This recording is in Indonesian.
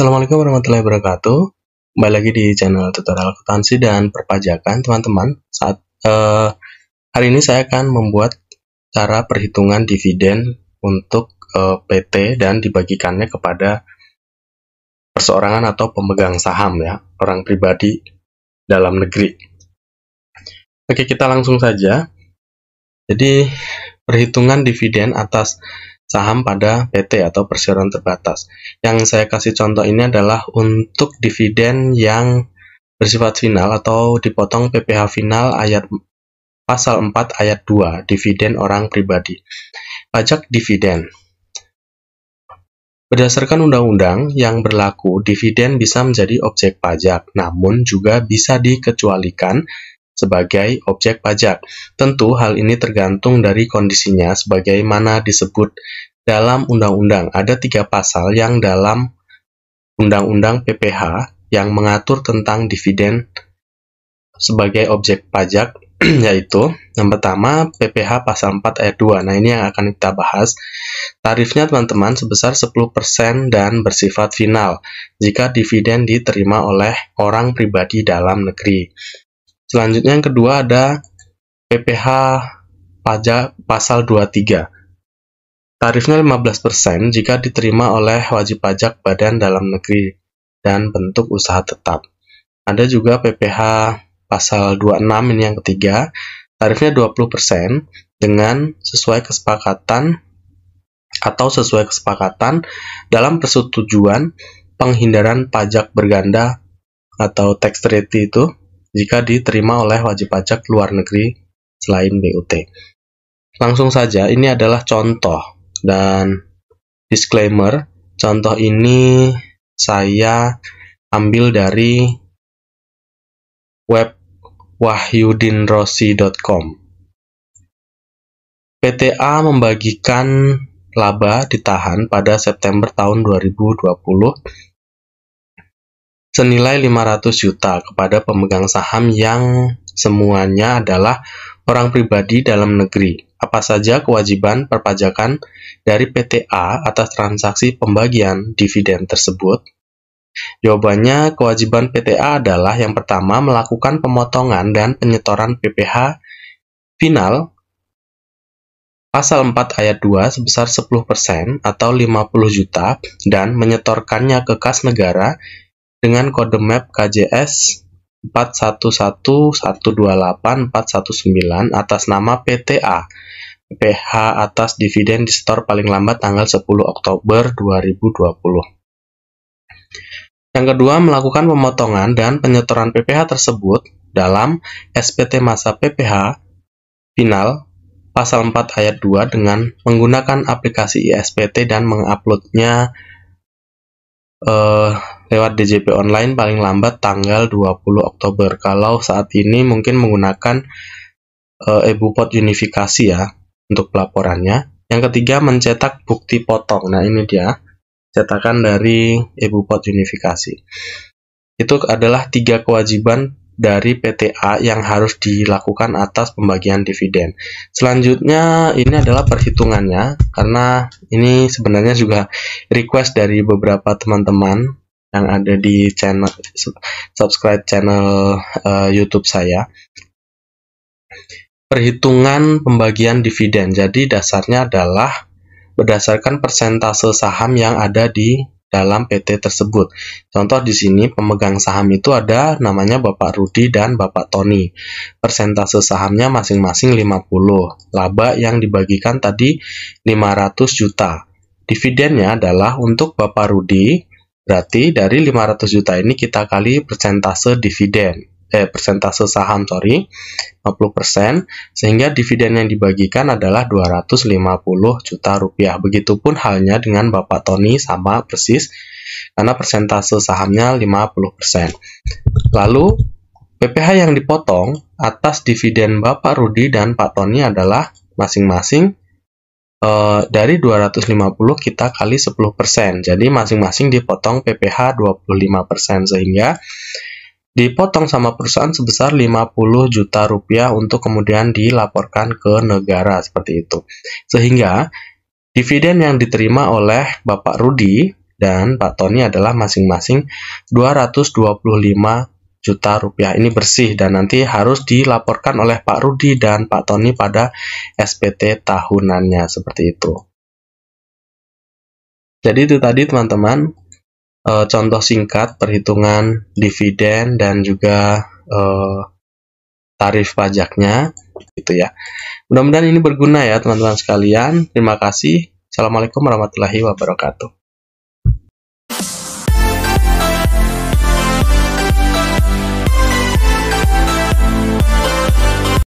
Assalamualaikum warahmatullahi wabarakatuh. Kembali lagi di channel tutorial akuntansi dan perpajakan, teman-teman. Saat eh, hari ini saya akan membuat cara perhitungan dividen untuk eh, PT dan dibagikannya kepada perseorangan atau pemegang saham ya, orang pribadi dalam negeri. Oke, kita langsung saja. Jadi, perhitungan dividen atas saham pada PT atau perseroan terbatas. Yang saya kasih contoh ini adalah untuk dividen yang bersifat final atau dipotong PPh final ayat pasal 4 ayat 2 dividen orang pribadi. Pajak dividen. Berdasarkan undang-undang yang berlaku, dividen bisa menjadi objek pajak, namun juga bisa dikecualikan sebagai objek pajak. Tentu hal ini tergantung dari kondisinya sebagaimana disebut dalam undang-undang. Ada tiga pasal yang dalam undang-undang PPH yang mengatur tentang dividen sebagai objek pajak yaitu yang pertama PPH pasal 4 ayat 2. Nah, ini yang akan kita bahas. Tarifnya teman-teman sebesar 10% dan bersifat final jika dividen diterima oleh orang pribadi dalam negeri. Selanjutnya yang kedua ada PPH pajak pasal 23. Tarifnya 15% jika diterima oleh wajib pajak badan dalam negeri dan bentuk usaha tetap. Ada juga PPH pasal 26 ini yang ketiga, tarifnya 20% dengan sesuai kesepakatan atau sesuai kesepakatan dalam persetujuan penghindaran pajak berganda atau tax treaty itu jika diterima oleh wajib pajak luar negeri selain BUT. Langsung saja, ini adalah contoh dan disclaimer, contoh ini saya ambil dari web wahyudinrosi.com. PTA membagikan laba ditahan pada September tahun 2020 senilai 500 juta kepada pemegang saham yang semuanya adalah orang pribadi dalam negeri apa saja kewajiban perpajakan dari PTA atas transaksi pembagian dividen tersebut? Jawabannya, kewajiban PTA adalah yang pertama melakukan pemotongan dan penyetoran PPh final pasal 4 ayat 2 sebesar 10% atau 50 juta dan menyetorkannya ke kas negara dengan kode MAP KJS 419 atas nama PTA PH atas dividen di store paling lambat tanggal 10 Oktober 2020. Yang kedua, melakukan pemotongan dan penyetoran PPH tersebut dalam SPT masa PPH final pasal 4 ayat 2 dengan menggunakan aplikasi ISPT dan menguploadnya eh, lewat DJP online paling lambat tanggal 20 Oktober. Kalau saat ini mungkin menggunakan e, eh, EBUPOT unifikasi ya untuk pelaporannya. Yang ketiga mencetak bukti potong. Nah, ini dia cetakan dari EBUPOT unifikasi. Itu adalah tiga kewajiban dari PTA yang harus dilakukan atas pembagian dividen. Selanjutnya ini adalah perhitungannya karena ini sebenarnya juga request dari beberapa teman-teman yang ada di channel subscribe channel uh, YouTube saya. Perhitungan pembagian dividen. Jadi dasarnya adalah berdasarkan persentase saham yang ada di dalam PT tersebut. Contoh di sini pemegang saham itu ada namanya Bapak Rudi dan Bapak Tony. Persentase sahamnya masing-masing 50. Laba yang dibagikan tadi 500 juta. Dividennya adalah untuk Bapak Rudi Berarti dari 500 juta ini kita kali persentase dividen, eh persentase saham sorry, 50%, sehingga dividen yang dibagikan adalah 250 juta rupiah. Begitupun halnya dengan Bapak Tony sama persis, karena persentase sahamnya 50%. Lalu PPH yang dipotong atas dividen Bapak Rudi dan Pak Tony adalah masing-masing e, dari 250 kita kali 10%. Jadi masing-masing dipotong PPh 25% sehingga dipotong sama perusahaan sebesar 50 juta rupiah untuk kemudian dilaporkan ke negara seperti itu. Sehingga dividen yang diterima oleh Bapak Rudi dan Pak Tony adalah masing-masing 225 juta rupiah ini bersih dan nanti harus dilaporkan oleh Pak Rudi dan Pak Tony pada SPT tahunannya seperti itu. Jadi itu tadi teman-teman e, contoh singkat perhitungan dividen dan juga e, tarif pajaknya gitu ya. Mudah-mudahan ini berguna ya teman-teman sekalian. Terima kasih. Assalamualaikum warahmatullahi wabarakatuh.